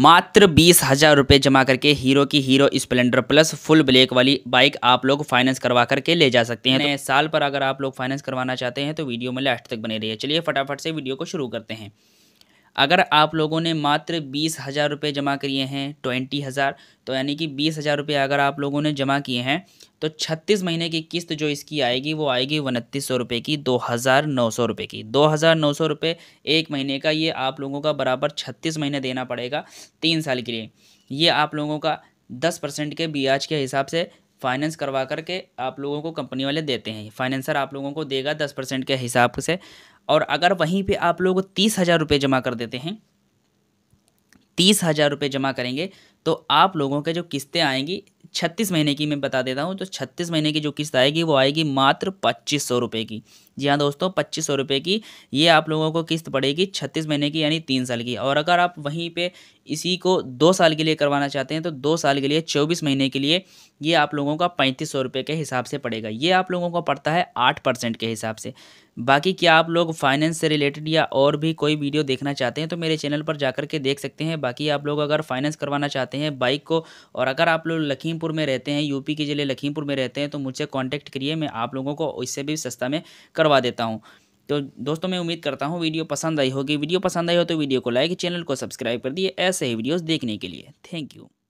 मात्र बीस हज़ार रुपये जमा करके हीरो की Hero Splendor plus full black वाली बाइक आप लोग फाइनेंस करवा करके ले जा सकते हैं तो साल पर अगर आप लोग फाइनेंस करवाना चाहते हैं तो वीडियो में लास्ट तक बने रहिए चलिए फटाफट से वीडियो को शुरू करते हैं अगर आप लोगों ने मात्र बीस हज़ार रुपये जमा किए हैं ट्वेंटी हज़ार तो यानी कि बीस हज़ार रुपये अगर आप लोगों ने जमा किए हैं तो छत्तीस महीने की किस्त जो इसकी आएगी वो आएगी उनतीस सौ रुपये की दो हज़ार नौ सौ रुपये की दो हज़ार नौ सौ रुपये एक महीने का ये आप लोगों का बराबर छत्तीस महीने देना पड़ेगा तीन साल के लिए ये आप लोगों का दस परसेंट के ब्याज के हिसाब से फाइनेंस करवा करके आप लोगों को कंपनी वाले देते हैं फाइनेंसर आप लोगों को देगा दस परसेंट के हिसाब से और अगर वहीं पे आप लोग तीस हज़ार रुपये जमा कर देते हैं तीस हज़ार रुपये जमा करेंगे तो आप लोगों के जो किस्तें आएंगी छत्तीस महीने की मैं बता देता हूँ तो छत्तीस महीने की जो किस्त आएगी वो आएगी मात्र पच्चीस सौ रुपये की जी हाँ दोस्तों पच्चीस सौ रुपये की ये आप लोगों को किस्त पड़ेगी छत्तीस महीने की यानी तीन साल की और अगर आप वहीं पे इसी को दो साल के लिए करवाना चाहते हैं तो दो साल के लिए चौबीस महीने के लिए ये आप लोगों का पैंतीस सौ रुपये के हिसाब से पड़ेगा ये आप लोगों को पड़ता है आठ परसेंट के हिसाब से बाकी क्या आप लोग फाइनेंस से रिलेटेड या और भी कोई वीडियो देखना चाहते हैं तो मेरे चैनल पर जाकर के देख सकते हैं बाकी आप लोग अगर फाइनेंस करवाना चाहते हैं बाइक को और अगर आप लोग लखीमपुर में रहते हैं यूपी के ज़िले लखीमपुर में रहते हैं तो मुझसे कॉन्टैक्ट करिए मैं आप लोगों को इससे भी सस्ता में करवा देता हूँ तो दोस्तों मैं उम्मीद करता हूँ वीडियो पसंद आई होगी वीडियो पसंद आई हो तो वीडियो को लाइक चैनल को सब्सक्राइब कर दिए ऐसे ही वीडियोज़ देखने के लिए थैंक यू